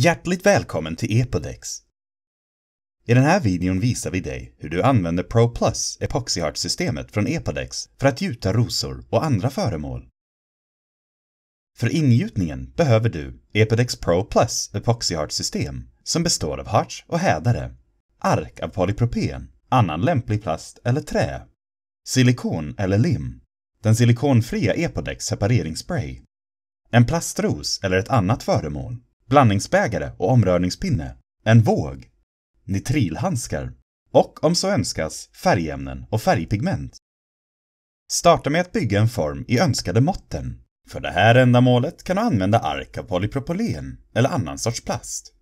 Hjärtligt välkommen till Epodex! I den här videon visar vi dig hur du använder Pro Plus Epoxy systemet från Epodex för att gjuta rosor och andra föremål. För ingjutningen behöver du Epodex Pro Plus Epoxy system som består av harts och hädare, ark av polypropen, annan lämplig plast eller trä, silikon eller lim, den silikonfria Epodex separeringsspray, en plastros eller ett annat föremål blandningsbägare och omrörningspinne, en våg, nitrilhandskar och om så önskas färgämnen och färgpigment. Starta med att bygga en form i önskade måtten. För det här ändamålet kan du använda ark av polypropylen eller annan sorts plast.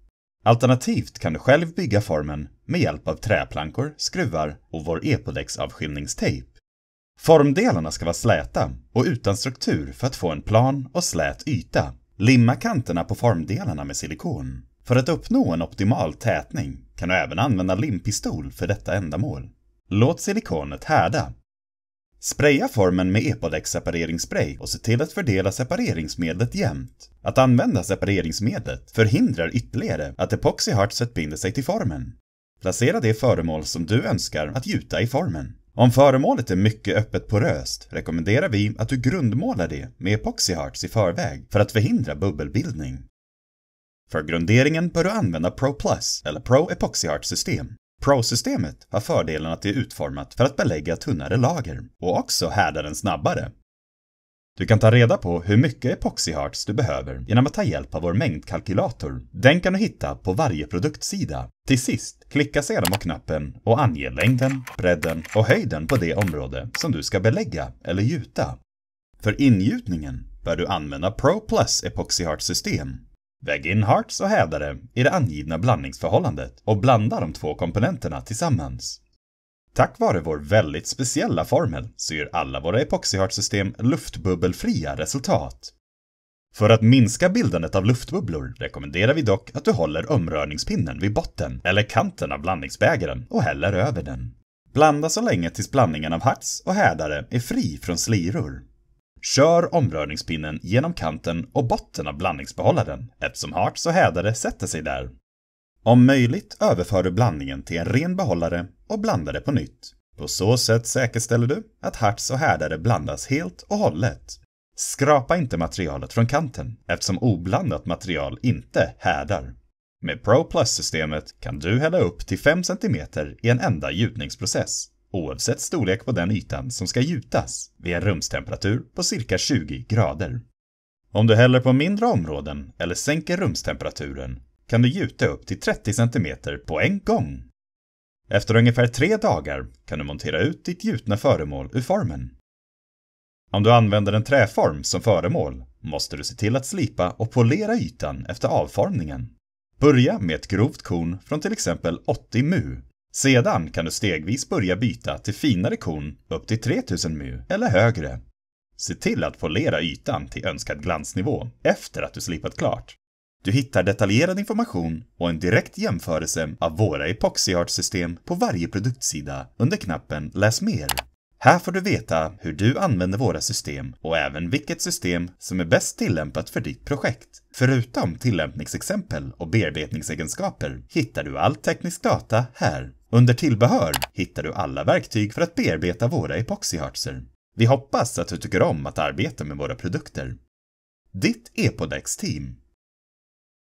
Alternativt kan du själv bygga formen med hjälp av träplankor, skruvar och vår epodex-avskiljningstejp. Formdelarna ska vara släta och utan struktur för att få en plan och slät yta Limma kanterna på formdelarna med silikon. För att uppnå en optimal tätning kan du även använda limpistol för detta ändamål. Låt silikonet härda. Spraya formen med Epodex separeringsspray och se till att fördela separeringsmedlet jämnt. Att använda separeringsmedlet förhindrar ytterligare att epoxyhartset binder sig till formen. Placera det föremål som du önskar att gjuta i formen. Om föremålet är mycket öppet poröst rekommenderar vi att du grundmålar det med epoxy i förväg för att förhindra bubbelbildning. För grunderingen bör du använda Pro Plus eller Pro Epoxy system. Pro-systemet har fördelen att det är utformat för att belägga tunnare lager och också härda den snabbare du kan ta reda på hur mycket epoxy hearts du behöver genom att ta hjälp av vår mängdkalkylator. Den kan du hitta på varje produktsida. Till sist, klicka sedan på knappen och ange längden, bredden och höjden på det område som du ska belägga eller gjuta. För ingjutningen bör du använda Pro Plus Epoxy Heart system. Väg in hearts och hävdare i det angivna blandningsförhållandet och blanda de två komponenterna tillsammans. Tack vare vår väldigt speciella formel så ger alla våra epoxyhartsystem luftbubbelfria resultat. För att minska bildandet av luftbubblor rekommenderar vi dock att du håller omrörningspinnen vid botten eller kanten av blandningsbägaren och häller över den. Blanda så länge tills blandningen av harts och hädare är fri från sliror. Kör omrörningspinnen genom kanten och botten av blandningsbehållaren eftersom harts och hädare sätter sig där. Om möjligt överför du blandningen till en ren behållare och blanda det på nytt. På så sätt säkerställer du att harts och härdare blandas helt och hållet. Skrapa inte materialet från kanten eftersom oblandat material inte härdar. Med Pro Plus-systemet kan du hälla upp till 5 cm i en enda gjutningsprocess, oavsett storlek på den ytan som ska gjutas, vid en rumstemperatur på cirka 20 grader. Om du häller på mindre områden eller sänker rumstemperaturen kan du gjuta upp till 30 cm på en gång. Efter ungefär tre dagar kan du montera ut ditt gjutna föremål ur formen. Om du använder en träform som föremål måste du se till att slipa och polera ytan efter avformningen. Börja med ett grovt korn från till exempel 80 mu. Sedan kan du stegvis börja byta till finare korn upp till 3000 mu eller högre. Se till att polera ytan till önskad glansnivå efter att du slipat klart. Du hittar detaljerad information och en direkt jämförelse av våra EpoxyArt-system på varje produktsida under knappen “Läs mer”. Här får du veta hur du använder våra system och även vilket system som är bäst tillämpat för ditt projekt. Förutom tillämpningsexempel och bearbetningsegenskaper hittar du all teknisk data här. Under tillbehör hittar du alla verktyg för att bearbeta våra epoxyhartser. Vi hoppas att du tycker om att arbeta med våra produkter. Ditt Epodex-team